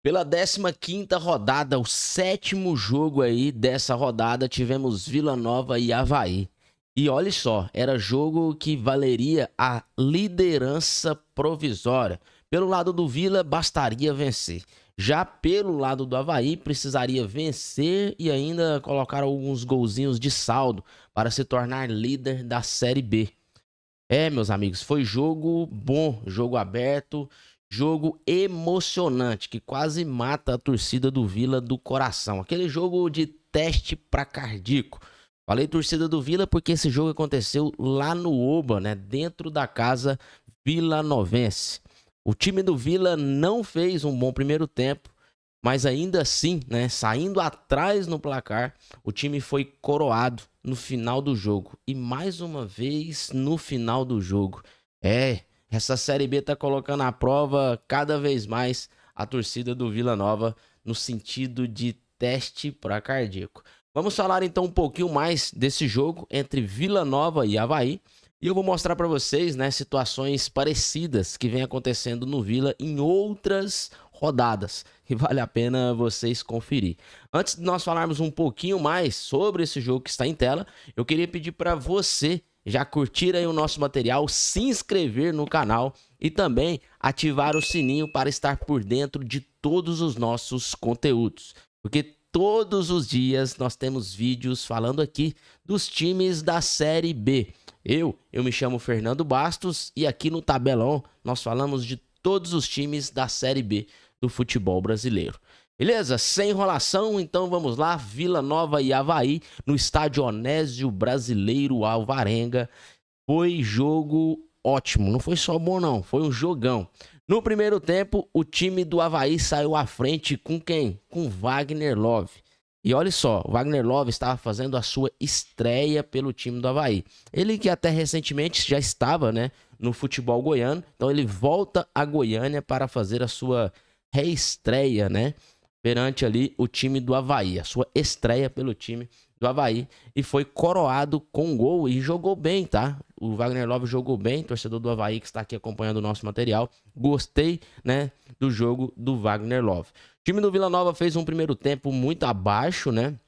Pela 15ª rodada, o sétimo jogo aí dessa rodada, tivemos Vila Nova e Havaí. E olha só, era jogo que valeria a liderança provisória. Pelo lado do Vila, bastaria vencer. Já pelo lado do Havaí, precisaria vencer e ainda colocar alguns golzinhos de saldo para se tornar líder da Série B. É, meus amigos, foi jogo bom, jogo aberto, Jogo emocionante que quase mata a torcida do Vila do coração. Aquele jogo de teste para cardíaco. Falei torcida do Vila porque esse jogo aconteceu lá no Oba, né? Dentro da casa Vila Novense. O time do Vila não fez um bom primeiro tempo, mas ainda assim, né, saindo atrás no placar, o time foi coroado no final do jogo. E mais uma vez no final do jogo. É, essa Série B está colocando à prova cada vez mais a torcida do Vila Nova no sentido de teste para cardíaco. Vamos falar então um pouquinho mais desse jogo entre Vila Nova e Havaí. E eu vou mostrar para vocês né, situações parecidas que vem acontecendo no Vila em outras rodadas. E vale a pena vocês conferir. Antes de nós falarmos um pouquinho mais sobre esse jogo que está em tela, eu queria pedir para você já curtir aí o nosso material, se inscrever no canal e também ativar o sininho para estar por dentro de todos os nossos conteúdos. Porque todos os dias nós temos vídeos falando aqui dos times da Série B. Eu, eu me chamo Fernando Bastos e aqui no Tabelão nós falamos de todos os times da Série B do futebol brasileiro. Beleza? Sem enrolação, então vamos lá. Vila Nova e Havaí, no estádio Onésio Brasileiro Alvarenga. Foi jogo ótimo, não foi só bom, não, foi um jogão. No primeiro tempo, o time do Havaí saiu à frente com quem? Com Wagner Love. E olha só, Wagner Love estava fazendo a sua estreia pelo time do Havaí. Ele que até recentemente já estava né, no futebol goiano, então ele volta a Goiânia para fazer a sua reestreia, né? perante ali o time do Havaí, a sua estreia pelo time do Havaí e foi coroado com gol e jogou bem, tá? O Wagner Love jogou bem, torcedor do Havaí que está aqui acompanhando o nosso material. Gostei, né, do jogo do Wagner Love. O time do Vila Nova fez um primeiro tempo muito abaixo, né?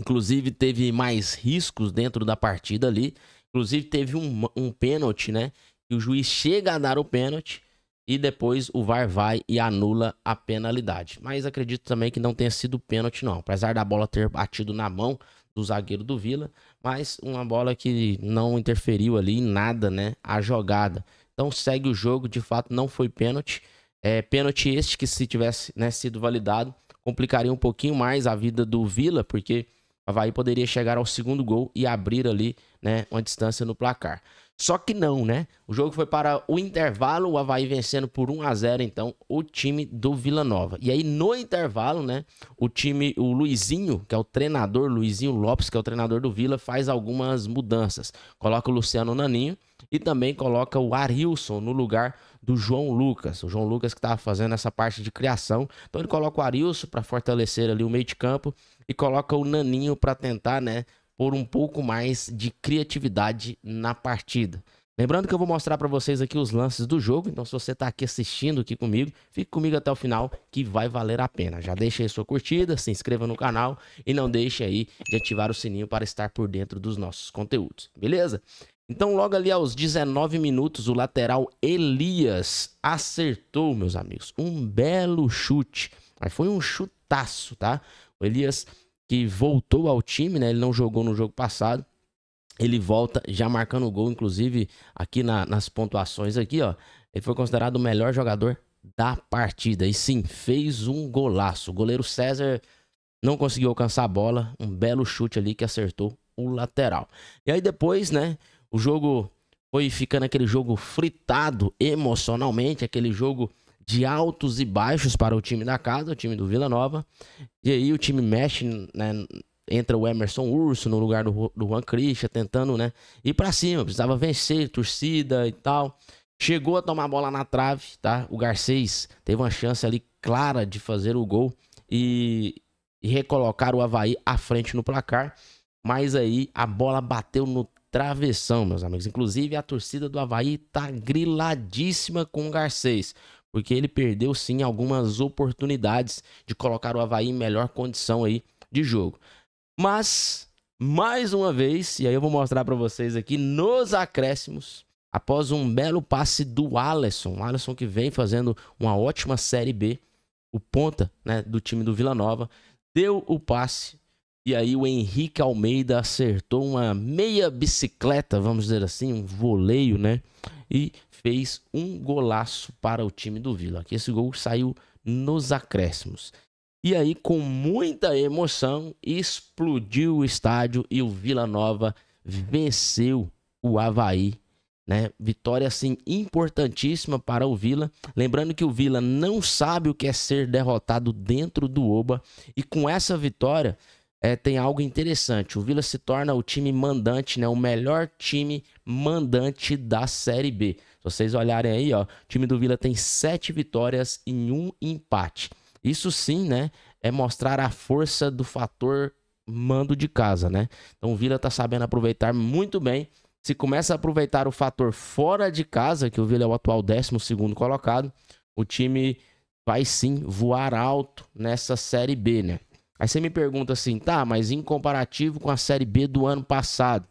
Inclusive teve mais riscos dentro da partida ali. Inclusive teve um, um pênalti, né? E o juiz chega a dar o pênalti e depois o VAR vai e anula a penalidade. Mas acredito também que não tenha sido pênalti, não. Apesar da bola ter batido na mão do zagueiro do Vila, mas uma bola que não interferiu ali em nada, né? A jogada. Então segue o jogo, de fato não foi pênalti. É, pênalti este que se tivesse né, sido validado, complicaria um pouquinho mais a vida do Vila, porque o Havaí poderia chegar ao segundo gol e abrir ali né, uma distância no placar. Só que não, né? O jogo foi para o intervalo, o Havaí vencendo por 1 a 0 então, o time do Vila Nova. E aí, no intervalo, né, o time, o Luizinho, que é o treinador, Luizinho Lopes, que é o treinador do Vila, faz algumas mudanças. Coloca o Luciano Naninho e também coloca o Arilson no lugar do João Lucas. O João Lucas que estava fazendo essa parte de criação. Então ele coloca o Arilson para fortalecer ali o meio de campo e coloca o Naninho para tentar, né, por um pouco mais de criatividade na partida. Lembrando que eu vou mostrar para vocês aqui os lances do jogo, então se você está aqui assistindo aqui comigo, fique comigo até o final que vai valer a pena. Já deixa aí sua curtida, se inscreva no canal e não deixe aí de ativar o sininho para estar por dentro dos nossos conteúdos, beleza? Então logo ali aos 19 minutos o lateral Elias acertou, meus amigos, um belo chute, mas foi um chutaço, tá? O Elias que voltou ao time, né? Ele não jogou no jogo passado. Ele volta já marcando o gol, inclusive aqui na, nas pontuações aqui, ó. Ele foi considerado o melhor jogador da partida. E sim, fez um golaço. O goleiro César não conseguiu alcançar a bola. Um belo chute ali que acertou o lateral. E aí depois, né? O jogo foi ficando aquele jogo fritado emocionalmente, aquele jogo de altos e baixos para o time da casa, o time do Vila Nova. E aí o time mexe, né? Entra o Emerson Urso no lugar do, do Juan Christian, tentando, né? Ir para cima, precisava vencer, torcida e tal. Chegou a tomar a bola na trave, tá? O Garcês teve uma chance ali clara de fazer o gol e, e recolocar o Havaí à frente no placar. Mas aí a bola bateu no travessão, meus amigos. Inclusive, a torcida do Havaí tá griladíssima com o Garcês porque ele perdeu sim algumas oportunidades de colocar o Havaí em melhor condição aí de jogo. Mas, mais uma vez, e aí eu vou mostrar para vocês aqui nos acréscimos, após um belo passe do Alisson, Alisson que vem fazendo uma ótima Série B, o ponta né, do time do Vila Nova, deu o passe e aí o Henrique Almeida acertou uma meia bicicleta, vamos dizer assim, um voleio, né? E fez um golaço para o time do Vila. Que esse gol saiu nos acréscimos. E aí, com muita emoção, explodiu o estádio e o Vila Nova venceu o Havaí. Né? Vitória assim importantíssima para o Vila. Lembrando que o Vila não sabe o que é ser derrotado dentro do Oba. E com essa vitória, é, tem algo interessante. O Vila se torna o time mandante, né? O melhor time mandante da Série B. Se vocês olharem aí, ó, o time do Vila tem sete vitórias em um empate. Isso sim, né? É mostrar a força do fator mando de casa, né? Então o Vila tá sabendo aproveitar muito bem. Se começa a aproveitar o fator fora de casa, que o Vila é o atual 12 colocado, o time vai sim voar alto nessa Série B, né? Aí você me pergunta assim, tá, mas em comparativo com a Série B do ano passado,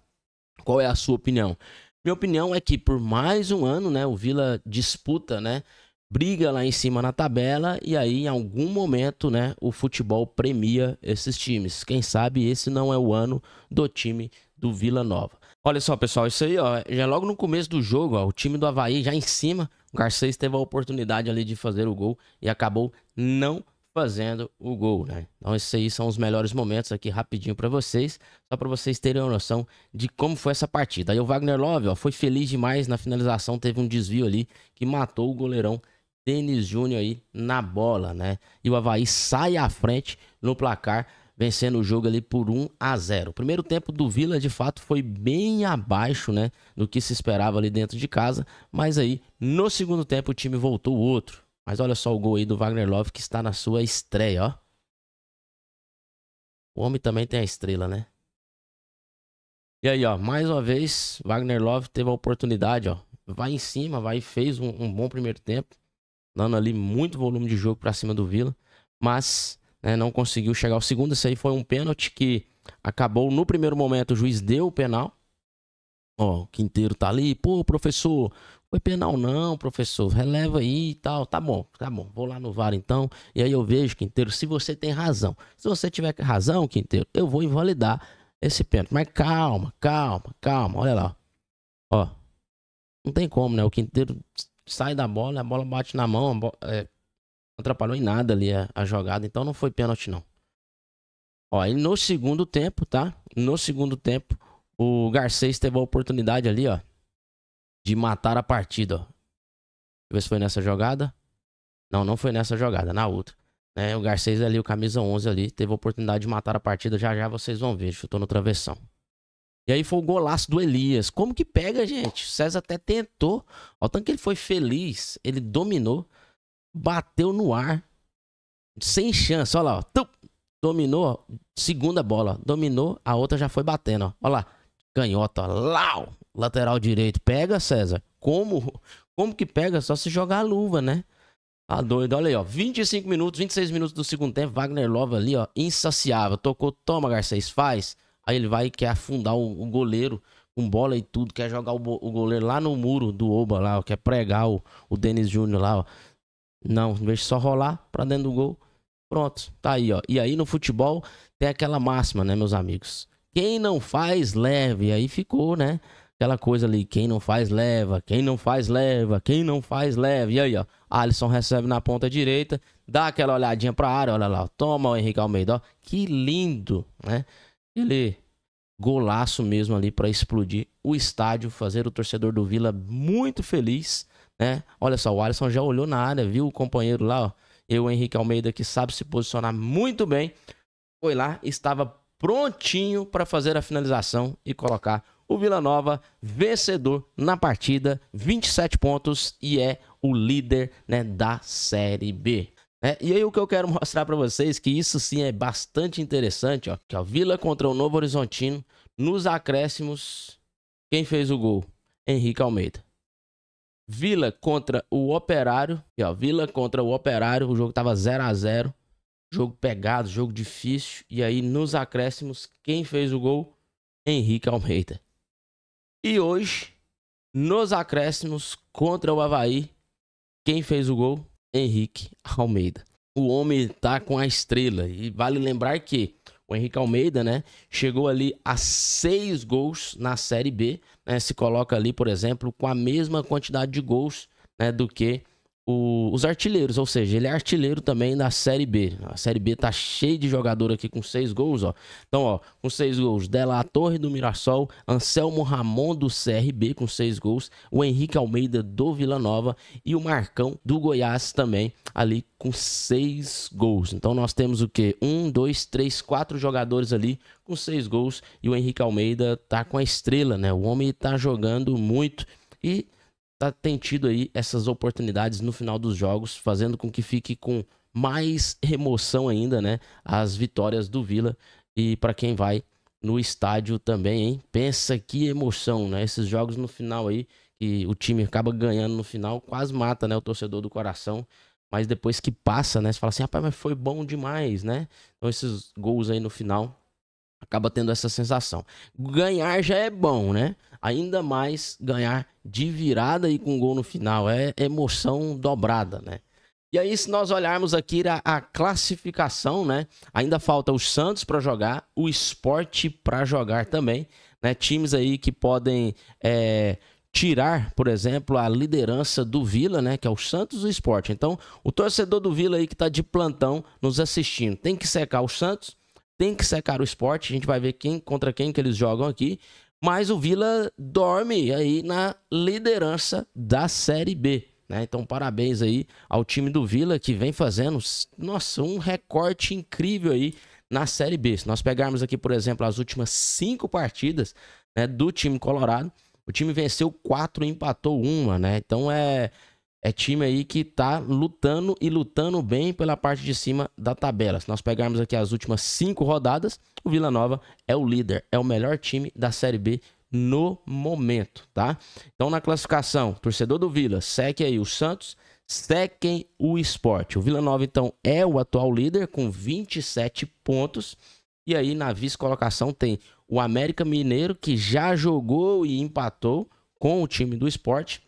qual é a sua opinião? Minha opinião é que por mais um ano, né, o Vila disputa, né, briga lá em cima na tabela e aí em algum momento, né, o futebol premia esses times. Quem sabe esse não é o ano do time do Vila Nova. Olha só, pessoal, isso aí, ó, já logo no começo do jogo, ó, o time do Havaí já em cima, o Garcês teve a oportunidade ali de fazer o gol e acabou não fazendo o gol, né? Então esses aí são os melhores momentos aqui rapidinho para vocês, só para vocês terem uma noção de como foi essa partida. Aí o Wagner Love, ó, foi feliz demais na finalização, teve um desvio ali que matou o goleirão Denis Júnior aí na bola, né? E o Havaí sai à frente no placar, vencendo o jogo ali por 1 a 0. O primeiro tempo do Vila de fato foi bem abaixo, né, do que se esperava ali dentro de casa, mas aí no segundo tempo o time voltou outro mas olha só o gol aí do Wagner Love que está na sua estreia, ó. O homem também tem a estrela, né? E aí, ó, mais uma vez, Wagner Love teve a oportunidade, ó. Vai em cima, vai e fez um, um bom primeiro tempo, dando ali muito volume de jogo para cima do Vila, mas né, não conseguiu chegar ao segundo. Isso aí foi um pênalti que acabou no primeiro momento, o juiz deu o penal, Ó, o Quinteiro tá ali, pô, professor, foi penal não, professor, releva aí e tal. Tá bom, tá bom, vou lá no VAR então. E aí eu vejo, Quinteiro, se você tem razão. Se você tiver razão, Quinteiro, eu vou invalidar esse pênalti. Mas calma, calma, calma, olha lá. Ó, não tem como, né? O Quinteiro sai da bola, a bola bate na mão, bola, é, atrapalhou em nada ali a, a jogada, então não foi pênalti não. Ó, e no segundo tempo, tá? No segundo tempo, o Garcês teve a oportunidade ali, ó. De matar a partida, ó. Deixa eu ver se foi nessa jogada. Não, não foi nessa jogada, na outra. Né? O Garcês ali, o camisa 11 ali, teve a oportunidade de matar a partida. Já já vocês vão ver. Chutou no travessão. E aí foi o golaço do Elias. Como que pega, gente? O César até tentou. Ó, tanto que ele foi feliz, ele dominou, bateu no ar, sem chance. Olha lá, ó. dominou, ó. segunda bola, dominou, a outra já foi batendo. Ó. Olha lá. Canhota, lau! Lateral direito. Pega, César. Como? Como que pega? Só se jogar a luva, né? A tá doido. Olha aí, ó. 25 minutos, 26 minutos do segundo tempo. Wagner Love ali, ó. Insaciável. Tocou, toma, Garcês, faz. Aí ele vai e quer afundar o, o goleiro com bola e tudo. Quer jogar o, o, goleiro lá no muro do Oba, lá, ó. Quer pregar o, o Denis Júnior lá, ó. Não, deixa só rolar pra dentro do gol. Pronto, tá aí, ó. E aí no futebol tem aquela máxima, né, meus amigos? Quem não faz, leve. E aí ficou, né? Aquela coisa ali, quem não faz, leva. Quem não faz, leva. Quem não faz, leva. E aí, ó. Alisson recebe na ponta direita, dá aquela olhadinha pra área, olha lá. Ó, toma o Henrique Almeida, ó. Que lindo, né? Ele golaço mesmo ali para explodir o estádio, fazer o torcedor do Vila muito feliz, né? Olha só, o Alisson já olhou na área, viu o companheiro lá, ó. Eu, Henrique Almeida, que sabe se posicionar muito bem, foi lá, estava prontinho para fazer a finalização e colocar o Vila Nova vencedor na partida, 27 pontos e é o líder né, da Série B. É, e aí o que eu quero mostrar para vocês que isso sim é bastante interessante, ó, que a Vila contra o Novo Horizontino nos acréscimos quem fez o gol? Henrique Almeida. Vila contra o Operário, e ó, Vila contra o Operário, o jogo tava 0 a 0. Jogo pegado, jogo difícil. E aí, nos acréscimos, quem fez o gol? Henrique Almeida. E hoje, nos acréscimos contra o Havaí, quem fez o gol? Henrique Almeida. O homem tá com a estrela. E vale lembrar que o Henrique Almeida, né, chegou ali a seis gols na Série B, né, se coloca ali, por exemplo, com a mesma quantidade de gols, né, do que o, os artilheiros, ou seja, ele é artilheiro também na Série B. A Série B tá cheia de jogador aqui com seis gols, ó. Então, ó, com seis gols, Dela Torre do Mirassol, Anselmo Ramon do CRB com seis gols, o Henrique Almeida do Vila Nova e o Marcão do Goiás também ali com seis gols. Então, nós temos o que Um, dois, três, quatro jogadores ali com seis gols e o Henrique Almeida tá com a estrela, né? O homem tá jogando muito e tá, tem tido aí essas oportunidades no final dos jogos, fazendo com que fique com mais emoção ainda, né? As vitórias do Vila. E para quem vai no estádio também, hein? Pensa que emoção, né? Esses jogos no final aí, que o time acaba ganhando no final, quase mata, né? O torcedor do coração. Mas depois que passa, né? Você fala assim, rapaz, mas foi bom demais, né? Então esses gols aí no final acaba tendo essa sensação. Ganhar já é bom, né? ainda mais ganhar de virada e com gol no final. É emoção dobrada, né? E aí, se nós olharmos aqui a, a classificação, né? Ainda falta o Santos para jogar, o Esporte para jogar também, né? Times aí que podem é, tirar, por exemplo, a liderança do Vila, né? Que é o Santos e o Esporte. Então, o torcedor do Vila aí que está de plantão nos assistindo, tem que secar o Santos, tem que secar o Esporte. A gente vai ver quem contra quem que eles jogam aqui. Mas o Vila dorme aí na liderança da Série B. Né? Então, parabéns aí ao time do Vila que vem fazendo, nossa, um recorte incrível aí na Série B. Se nós pegarmos aqui, por exemplo, as últimas cinco partidas né, do time colorado, o time venceu quatro e empatou uma, né? Então é é time aí que tá lutando e lutando bem pela parte de cima da tabela. Se nós pegarmos aqui as últimas cinco rodadas, o Vila Nova é o líder, é o melhor time da Série B no momento, tá? Então na classificação, torcedor do Vila, segue aí o Santos, seque o esporte. O Vila Nova então é o atual líder com 27 pontos. E aí na vice-colocação tem o América Mineiro que já jogou e empatou com o time do esporte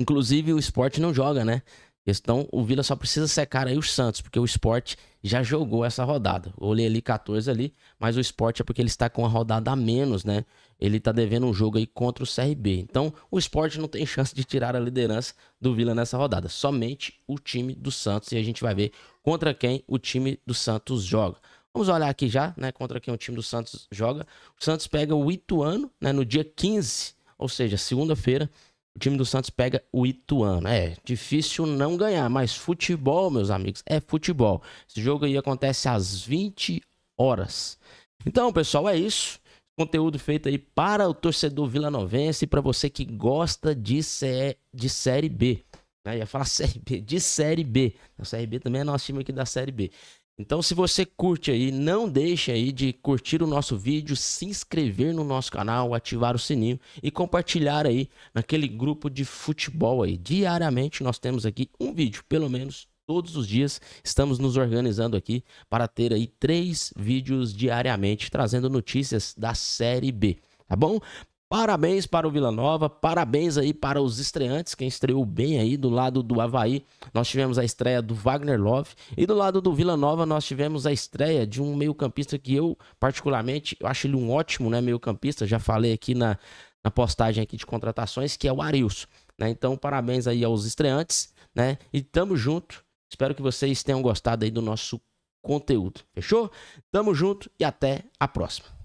Inclusive, o esporte não joga, né? Então, o Vila só precisa secar aí o Santos, porque o esporte já jogou essa rodada. olhei ali 14 ali, mas o esporte é porque ele está com a rodada a menos, né? Ele está devendo um jogo aí contra o CRB. Então, o esporte não tem chance de tirar a liderança do Vila nessa rodada. Somente o time do Santos e a gente vai ver contra quem o time do Santos joga. Vamos olhar aqui já, né, contra quem o time do Santos joga. O Santos pega o Ituano, né, no dia 15, ou seja, segunda-feira. O time do Santos pega o Ituano. É difícil não ganhar, mas futebol, meus amigos, é futebol. Esse jogo aí acontece às 20 horas. Então, pessoal, é isso. Conteúdo feito aí para o torcedor vilanovense e para você que gosta de, sé de Série B. Né, eu ia falar Série B, de Série B. A Série B também é nosso time aqui da Série B. Então, se você curte aí, não deixe aí de curtir o nosso vídeo, se inscrever no nosso canal, ativar o sininho e compartilhar aí naquele grupo de futebol aí. Diariamente nós temos aqui um vídeo, pelo menos todos os dias estamos nos organizando aqui para ter aí três vídeos diariamente trazendo notícias da Série B, tá bom? Parabéns para o Vila Nova, parabéns aí para os estreantes, quem estreou bem aí do lado do Havaí. Nós tivemos a estreia do Wagner Love e do lado do Vila Nova nós tivemos a estreia de um meio-campista que eu particularmente eu acho ele um ótimo, né, meio-campista. Já falei aqui na, na postagem aqui de contratações que é o Arilson, né? Então, parabéns aí aos estreantes, né? E tamo junto. Espero que vocês tenham gostado aí do nosso conteúdo. Fechou? Tamo junto e até a próxima.